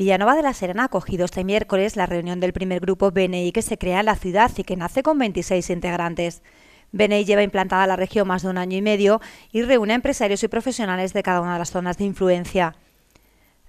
Villanova de la Serena ha acogido este miércoles la reunión del primer grupo BNI que se crea en la ciudad y que nace con 26 integrantes. BNI lleva implantada la región más de un año y medio y reúne a empresarios y profesionales de cada una de las zonas de influencia.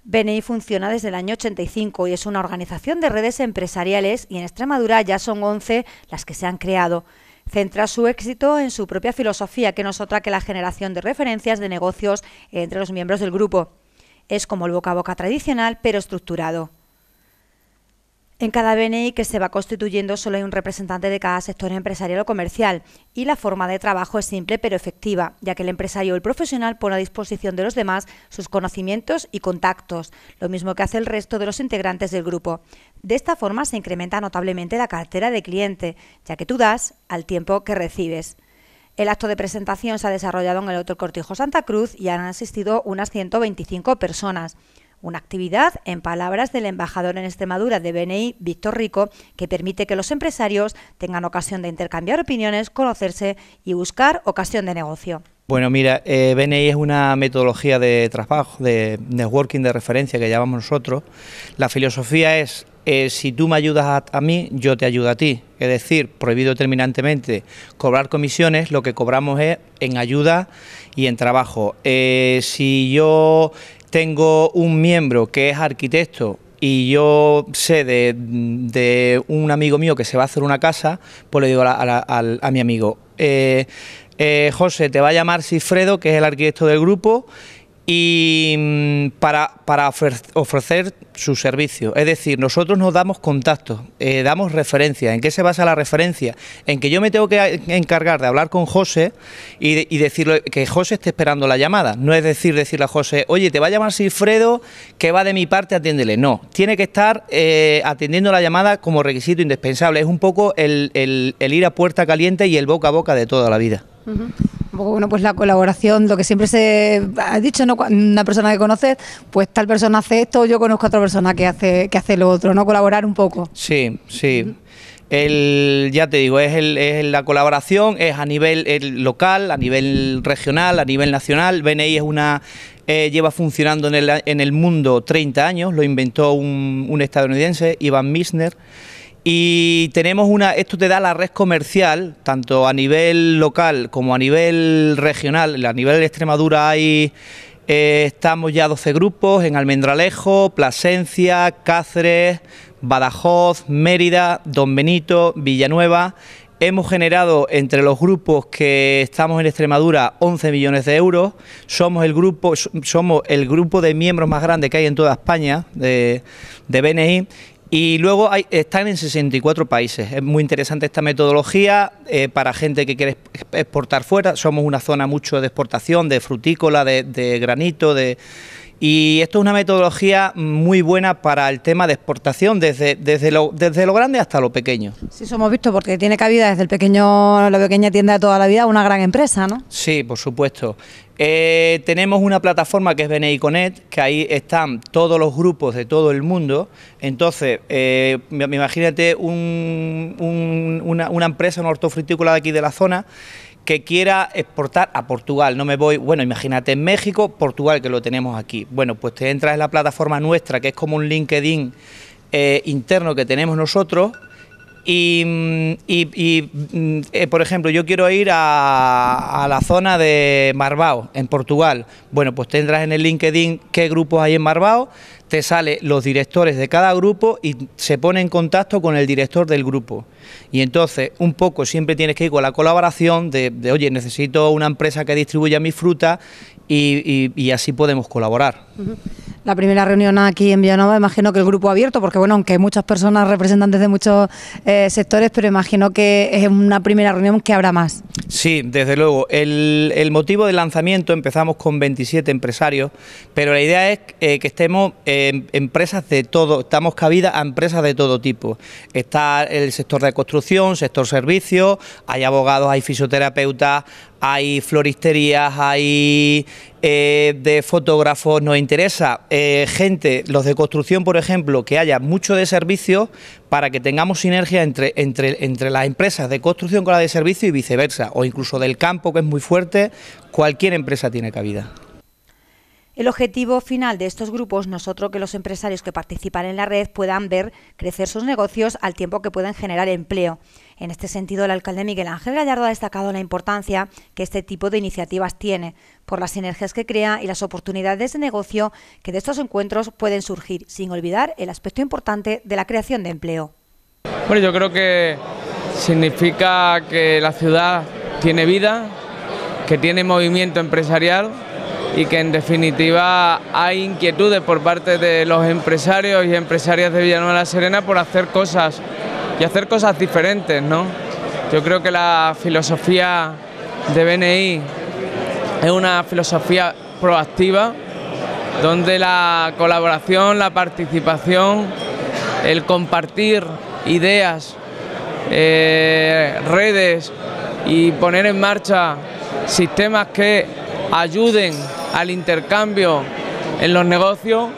BNI funciona desde el año 85 y es una organización de redes empresariales y en Extremadura ya son 11 las que se han creado. Centra su éxito en su propia filosofía que no es otra que la generación de referencias de negocios entre los miembros del grupo. Es como el boca a boca tradicional, pero estructurado. En cada BNI que se va constituyendo solo hay un representante de cada sector empresarial o comercial y la forma de trabajo es simple pero efectiva, ya que el empresario o el profesional pone a disposición de los demás sus conocimientos y contactos, lo mismo que hace el resto de los integrantes del grupo. De esta forma se incrementa notablemente la cartera de cliente, ya que tú das al tiempo que recibes. El acto de presentación se ha desarrollado en el Hotel Cortijo Santa Cruz y han asistido unas 125 personas. Una actividad, en palabras del embajador en Extremadura de BNI, Víctor Rico, que permite que los empresarios tengan ocasión de intercambiar opiniones, conocerse y buscar ocasión de negocio. Bueno, mira, eh, BNI es una metodología de trabajo, de networking de referencia que llamamos nosotros. La filosofía es eh, si tú me ayudas a, mí, yo te ayudo a ti. Es decir, prohibido terminantemente cobrar comisiones, lo que cobramos es en ayuda y en trabajo. Eh, si yo tengo un miembro que es arquitecto y yo sé de, un amigo mío que se va a hacer una casa, pues le digo a, mi amigo, eh, José, te va a llamar Sifredo, que es el arquitecto del grupo, y mm, para, para ofrecer su servicio. Es decir, nosotros nos damos contactos, eh, damos referencias. ¿En qué se basa la referencia? En que yo me tengo que encargar de hablar con José y, decirle que José esté esperando la llamada. No es decir, decirle a José, oye, te va a llamar Silfredo, que va de mi parte, atiéndele. No, tiene que estar eh, atendiendo la llamada como requisito indispensable. Es un poco el, ir a puerta caliente y el boca a boca de toda la vida bueno, pues la colaboración, lo que siempre se ha dicho, ¿no? Una persona que conoce, pues tal persona hace esto, yo conozco a otra persona que hace, que hace lo otro, ¿no? Colaborar un poco. Sí, sí. El, ya te digo, es, el, la colaboración, es a nivel local, a nivel regional, a nivel nacional. BNI es una eh, lleva funcionando en el, mundo 30 años, lo inventó un, un estadounidense, Ivan Misner. Y tenemos una, esto te da la red comercial, tanto a nivel local como a nivel regional. A nivel de Extremadura hay, eh, estamos ya 12 grupos en Almendralejo, Plasencia, Cáceres, Badajoz, Mérida, Don Benito, Villanueva. Hemos generado entre los grupos que estamos en Extremadura 11 millones de euros. Somos el grupo, somos el grupo de miembros más grande que hay en toda España de, de BNI y luego hay, están en 64 países. Es muy interesante esta metodología eh, para gente que quiere exportar fuera. Somos una zona mucho de exportación, de frutícola, de granito, de, y esto es una metodología muy buena para el tema de exportación, desde, desde, lo, grande hasta lo pequeño. Sí, eso hemos visto, porque tiene cabida desde el pequeño, la pequeña tienda de toda la vida, una gran empresa, ¿no? Sí, por supuesto. Eh, tenemos una plataforma que es Beneiconet... que ahí están todos los grupos de todo el mundo. Entonces, eh, imagínate una, una, empresa, una hortofrutícola de aquí de la zona, que quiera exportar a Portugal. No me voy, bueno, imagínate en México, Portugal, que lo tenemos aquí. Bueno, pues te entras en la plataforma nuestra, que es como un LinkedIn eh, interno que tenemos nosotros. Y, mm, mm, eh, por ejemplo, yo quiero ir a, a, la zona de Marbao, en Portugal. Bueno, pues te entras en el LinkedIn qué grupos hay en Marbao, te sale los directores de cada grupo y se pone en contacto con el director del grupo. Y entonces, un poco siempre tienes que ir con la colaboración de, oye, necesito una empresa que distribuya mi fruta y, así podemos colaborar la primera reunión aquí en Villanova, imagino que el grupo abierto, porque bueno, aunque hay muchas personas representantes de muchos eh, sectores, pero imagino que es una primera reunión que habrá más. Sí, desde luego. El, motivo del lanzamiento empezamos con 27 empresarios, pero la idea es eh, que estemos en empresas de todo, estamos cabida a empresas de todo tipo. Está el sector de construcción, sector servicios, hay abogados, hay fisioterapeutas, hay floristerías, hay eh, de fotógrafos, nos interesa eh, gente, los de construcción, por ejemplo, que haya mucho de servicio para que tengamos sinergia entre, entre, entre las empresas de construcción con las de servicio y viceversa, o incluso del campo, que es muy fuerte, cualquier empresa tiene cabida. El objetivo final de estos grupos no es otro que los empresarios que participan en la red puedan ver crecer sus negocios al tiempo que pueden generar empleo. En este sentido, el alcalde Miguel Ángel Gallardo ha destacado la importancia que este tipo de iniciativas tiene por las sinergias que crea y las oportunidades de negocio que de estos encuentros pueden surgir, sin olvidar el aspecto importante de la creación de empleo. Bueno, yo creo que significa que la ciudad tiene vida, que tiene movimiento empresarial y que en definitiva hay inquietudes por parte de los empresarios y empresarias de Villanueva la Serena por hacer cosas y hacer cosas diferentes, ¿no? Yo creo que la filosofía de BNI es una filosofía proactiva donde la colaboración, la participación, el compartir ideas, eh, redes y poner en marcha sistemas que ayuden al intercambio en los negocios,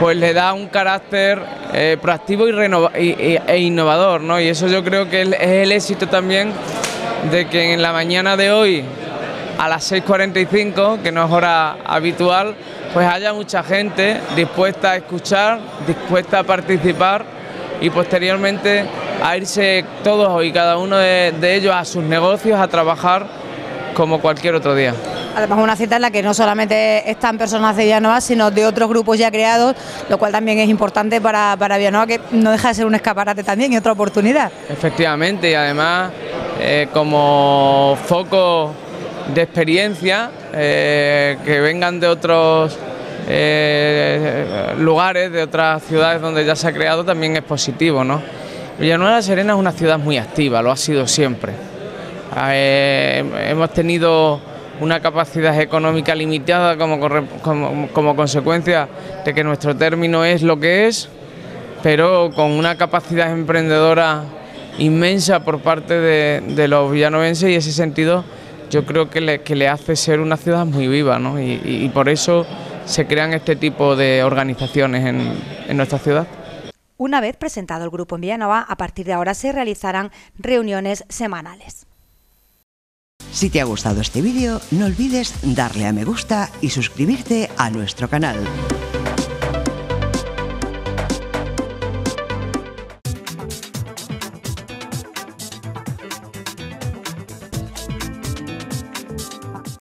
pues le da un carácter eh, proactivo y, e innovador, ¿no? Y eso yo creo que es el éxito también de que en la mañana de hoy, a las 6.45, que no es hora habitual, pues haya mucha gente dispuesta a escuchar, dispuesta a participar y posteriormente a irse todos y cada uno de ellos a sus negocios a trabajar como cualquier otro día. Además una cita en la que no solamente están personas de Villanueva, sino de otros grupos ya creados, lo cual también es importante para, para Villanueva, que no deja de ser un escaparate también y otra oportunidad. Efectivamente, y además eh, como foco de experiencia, eh, que vengan de otros eh, lugares, de otras ciudades donde ya se ha creado, también es positivo. ¿no? Villanueva de la Serena es una ciudad muy activa, lo ha sido siempre. Ah, hemos tenido una capacidad económica limitada como, consecuencia de que nuestro término es lo que es, pero con una capacidad emprendedora inmensa por parte de, los villanovenses y ese sentido yo creo que le, hace ser una ciudad muy viva y, por eso se crean este tipo de organizaciones en, en nuestra ciudad. Una vez presentado el grupo en Villanova, a partir de ahora se realizarán reuniones semanales. Si te ha gustado este vídeo, no olvides darle a me gusta y suscribirte a nuestro canal.